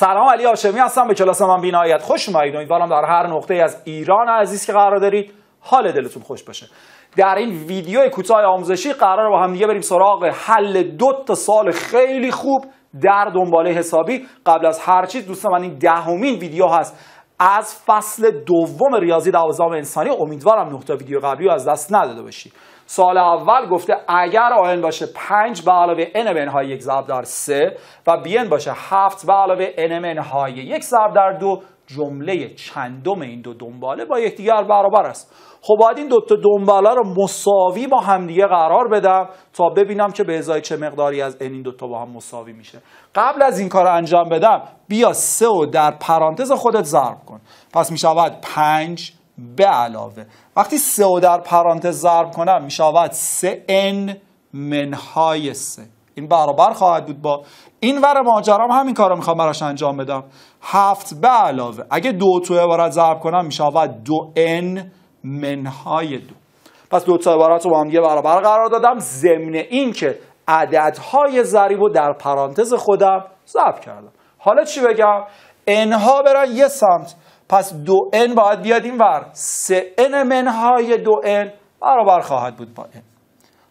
سلام علی هاشمی هستم به کلاس من بینایت خوش اومدید امیدوارم در هر نقطه از ایران عزیز که قرار دارید حال دلتون خوش باشه در این ویدیو کوتاه آموزشی قرار با هم دیگه بریم سراغ حل دو تا سال خیلی خوب در دنباله حسابی قبل از هر چیز دوستان من این دهمین ویدیو هست از فصل دوم ریاضی دوازدهم انسانی امیدوارم نقطه ویدیو قبلی رو از دست نداده باشی سال اول گفته اگر آن باشه 5 به علاوه n من های یک ضرب در 3 و bn باشه 7 به علاوه n من های یک ضرب در 2 جمله چندم این دو دنباله با یکدیگر برابر است خب باید این دو تا دنباله رو مساوی با همدیگه قرار بدم تا ببینم که به ازای چه مقداری از این دو تا با هم مساوی میشه قبل از این کار انجام بدم بیا سه و در پرانتز خودت ضرب کن پس میشود پنج به علاوه وقتی سه و در پرانتز ضرب کنم میشود سه ان منهای سه این برابر خواهد بود با این ور هم همین کارو میخوام براش انجام بدم هفت به علاوه اگه دو تو عبارت ضرب کنم میشود دو ان منهای دو پس دو تا عبارت رو با هم یه برابر قرار دادم ضمن این که های ضریب رو در پرانتز خودم ضرب کردم حالا چی بگم انها برن یه سمت پس دو ان باید بیاد این ور سه ان منهای دو ان برابر خواهد بود با ان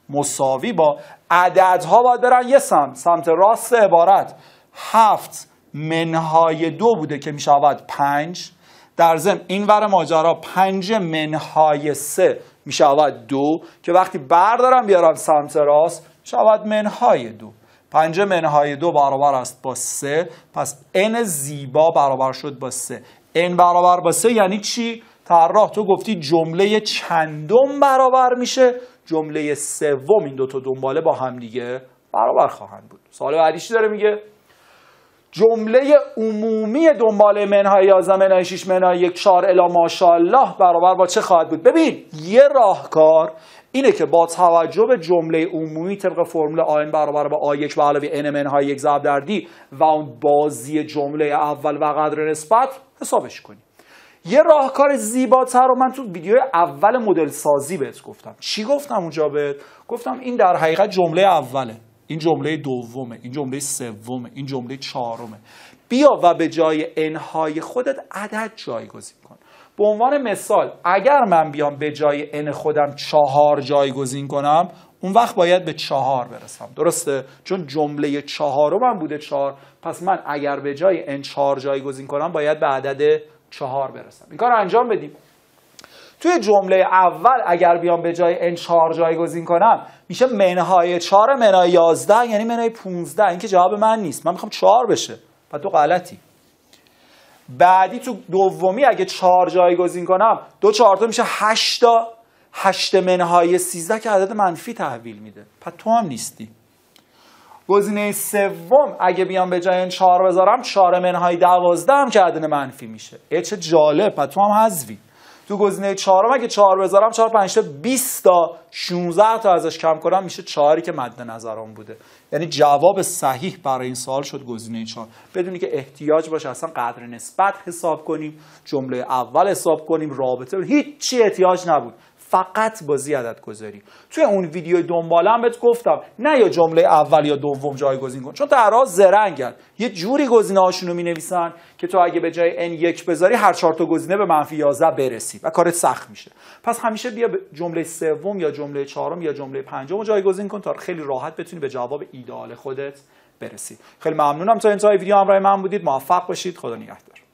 مساوی با عددها باید برن یه سمت سمت راست عبارت هفت منهای دو بوده که شود پنج در ضمن این ور ماجرا پنج منهای سه شود دو که وقتی بردارم بیارم سمت راست میشود منهای دو پنج منهای دو برابر است با سه پس n زیبا برابر شد با سه n برابر با سه یعنی چی؟ طراح تو گفتی جمله چندم برابر میشه جمله سوم این دوتا دنباله با همدیگه برابر خواهند بود سال چی داره میگه جمله عمومی دنباله منهای 11 منهای 6 منهای یک چهار الا ماشاءالله برابر با چه خواهد بود ببین یه راهکار اینه که با توجه به جمله عمومی طبق فرمول آین برابر با آ1 به علاوه n منهای یک ضرب در و اون بازی جمله اول و قدر نسبت حسابش کنی یه راهکار زیباتر رو من تو ویدیو اول مدل سازی بهت گفتم چی گفتم اونجا بهت گفتم این در حقیقت جمله اوله این جمله دومه این جمله سومه این جمله چهارمه بیا و به جای انهای خودت عدد جایگزین کن به عنوان مثال اگر من بیام به جای ان خودم چهار جایگزین کنم اون وقت باید به چهار برسم درسته چون جمله چهارم هم بوده چهار پس من اگر به جای ان چهار جایگزین کنم باید به عدد چهار برسم این کار رو انجام بدیم توی جمله اول اگر بیام به جای ان چهار جایگزین کنم میشه منهای چهار منهای 11 یعنی منهای 15 این که جواب من نیست من میخوام چهار بشه و تو غلطی بعدی تو دومی اگه چهار جایگزین کنم دو چهار میشه 8 8 منهای 13 که عدد منفی تحویل میده پس تو هم نیستی گزینه سوم اگه بیام به جای این 4 بذارم 4 منهای 12 هم که عدد منفی میشه ای چه جالب پس تو هم حذفی تو گزینه 4 اگه 4 بذارم 4 5 تا 20 تا 16 تا ازش کم کنم میشه 4 که مد نظر اون بوده یعنی جواب صحیح برای این سوال شد گزینه 4 بدونی که احتیاج باشه اصلا قدر نسبت حساب کنیم جمله اول حساب کنیم رابطه هیچ چی احتیاج نبود فقط بازی عدد گذاری توی اون ویدیو دنباله هم بهت گفتم نه یا جمله اول یا دوم جایگزین کن چون زرنگ زرنگن یه جوری گزینه هاشونو می نویسن که تو اگه به جای n 1 بذاری هر چهار تا گزینه به منفی 11 برسی و کارت سخت میشه پس همیشه بیا به جمله سوم یا جمله چهارم یا جمله پنجم جایگزین کن تا خیلی راحت بتونی به جواب ایدال خودت برسی خیلی ممنونم تا انتهای ویدیو همراه من بودید موفق باشید خدا نگهدار